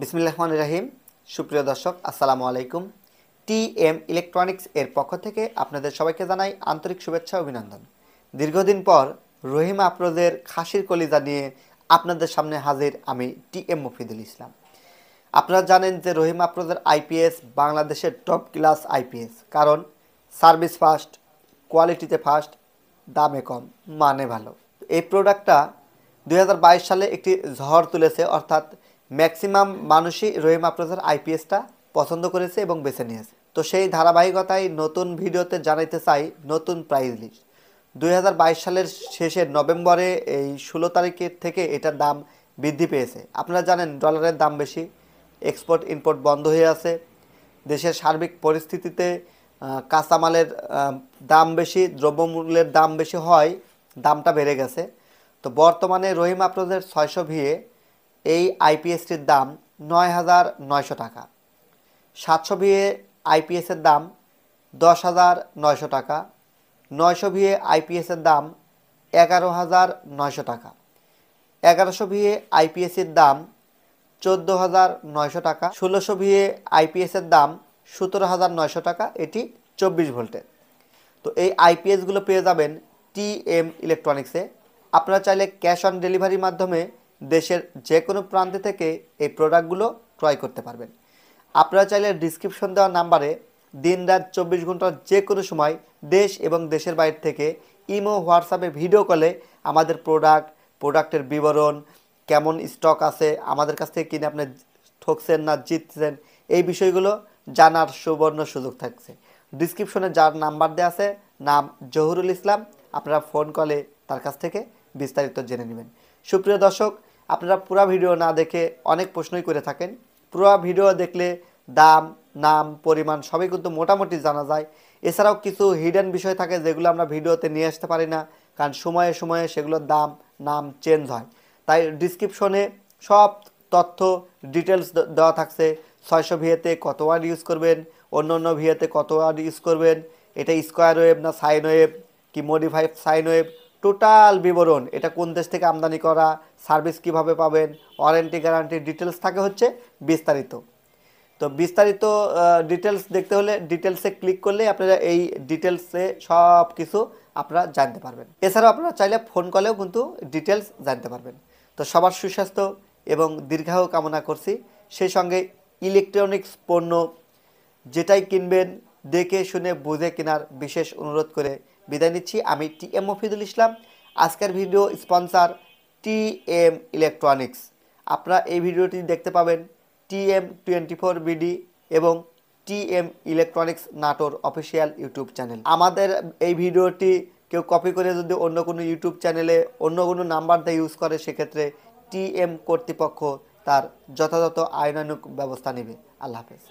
বিসমিল্লা রহমান রাহিম সুপ্রিয় দর্শক আসসালামু আলাইকুম টি এম ইলেকট্রনিক্স এর পক্ষ থেকে আপনাদের সবাইকে জানাই আন্তরিক শুভেচ্ছা অভিনন্দন দীর্ঘদিন পর রহিম আফরোজের খাসির কলিজা নিয়ে আপনাদের সামনে হাজির আমি টি এম মফিদুল ইসলাম আপনারা জানেন যে রহিম আফরোজের আইপিএস বাংলাদেশের টপ ক্লাস আইপিএস কারণ সার্ভিস ফাস্ট কোয়ালিটিতে ফাস্ট দামে কম মানে ভালো এই প্রোডাক্টটা দুই সালে একটি ঝড় তুলেছে অর্থাৎ ম্যাক্সিমাম মানুষই রহিম আফরোজের আইপিএসটা পছন্দ করেছে এবং বেছে নিয়েছে তো সেই ধারাবাহিকতায় নতুন ভিডিওতে জানাইতে চাই নতুন প্রাইজ লিস্ট দুই সালের শেষের নভেম্বরে এই ষোলো তারিখের থেকে এটার দাম বৃদ্ধি পেয়েছে আপনারা জানেন ডলারের দাম বেশি এক্সপোর্ট ইম্পোর্ট বন্ধ হয়ে আছে দেশের সার্বিক পরিস্থিতিতে কাঁচামালের দাম বেশি দ্রব্যমূল্যের দাম বেশি হয় দামটা বেড়ে গেছে তো বর্তমানে রহিম আফরোজের ছয়শো ভিয়ে এই আইপিএসটির দাম নয় হাজার নয়শো টাকা সাতশো ভিএ আইপিএসের দাম দশ হাজার নয়শো টাকা নয়শো ভিএ আইপিএসের দাম এগারো হাজার নয়শো টাকা এগারোশো ভিএ আইপিএসের দাম চোদ্দো হাজার নয়শো টাকা ষোলোশো ভিএ আইপিএসের দাম সতেরো হাজার নয়শো টাকা এটি চব্বিশ ভোল্টের তো এই আইপিএসগুলো পেয়ে যাবেন টি এম ইলেকট্রনিক্সে আপনারা চাইলে ক্যাশ অন ডেলিভারির মাধ্যমে দেশের যে কোনো প্রান্তে থেকে এই প্রোডাক্টগুলো ক্রয় করতে পারবেন আপনারা চাইলে ডিসক্রিপশন দেওয়া নাম্বারে দিন রাত চব্বিশ ঘন্টার যে কোনো সময় দেশ এবং দেশের বাইরে থেকে ইমো হোয়াটসঅ্যাপে ভিডিও কলে আমাদের প্রোডাক্ট প্রোডাক্টের বিবরণ কেমন স্টক আছে আমাদের কাছ থেকে কিনে আপনি ঠকছেন না জিতছেন এই বিষয়গুলো জানার সুবর্ণ সুযোগ থাকছে ডিসক্রিপশনে যার নাম্বার দেওয়া আছে নাম জহুরুল ইসলাম আপনারা ফোন কলে তার কাছ থেকে বিস্তারিত জেনে নেবেন সুপ্রিয় দর্শক আপনারা পুরা ভিডিও না দেখে অনেক প্রশ্নই করে থাকেন পুরা ভিডিও দেখলে দাম নাম পরিমাণ সবই কিন্তু মোটামুটি জানা যায় এছাড়াও কিছু হিডেন বিষয় থাকে যেগুলো আমরা ভিডিওতে নিয়ে আসতে পারি না কারণ সময়ে সময়ে সেগুলোর দাম নাম চেঞ্জ হয় তাই ডিসক্রিপশনে সব তথ্য ডিটেলস দেওয়া থাকছে ছয়শো ভিএতে কত ওয়ার্ড ইউজ করবেন অন্য অন্য ভিএতে কত ওয়ার্ড ইউজ করবেন এটা স্কোয়ার ওয়েব না সাইন ওয়েব কি মডিফাইড সাইন ওয়েব টোটাল বিবরণ এটা কোন দেশ থেকে আমদানি করা সার্ভিস কিভাবে পাবেন ওয়ারেন্টি গ্যারান্টি ডিটেলস থাকে হচ্ছে বিস্তারিত তো বিস্তারিত ডিটেলস দেখতে হলে ডিটেলসে ক্লিক করলে আপনারা এই ডিটেলসে সব কিছু আপনারা জানতে পারবেন এছাড়াও আপনারা চাইলে ফোন কলেও কিন্তু ডিটেলস জানতে পারবেন তো সবার সুস্বাস্থ্য এবং দীর্ঘায়ু কামনা করছি সেই সঙ্গে ইলেকট্রনিক্স পণ্য যেটাই কিনবেন দেখে শুনে বুঝে কেনার বিশেষ অনুরোধ করে বিদায় নিচ্ছি আমি টি এম মফিদুল ইসলাম আজকের video sponsor T M electronics আপনারা এই ভিডিওটি দেখতে পাবেন T M twenty four BD এবং T M electronics Natore official YouTube channel আমাদের এই ভিডিওটি কেউ কপি করে যদি অন্য কোনো ইউটিউব চ্যানেলে অন্য কোনো নাম্বার দিয়ে ইউজ করে সেক্ষেত্রে টি এম কর্তৃপক্ষ তার যথাযথ আইনানুক ব্যবস্থা নেবে আল্লাহ হাফেজ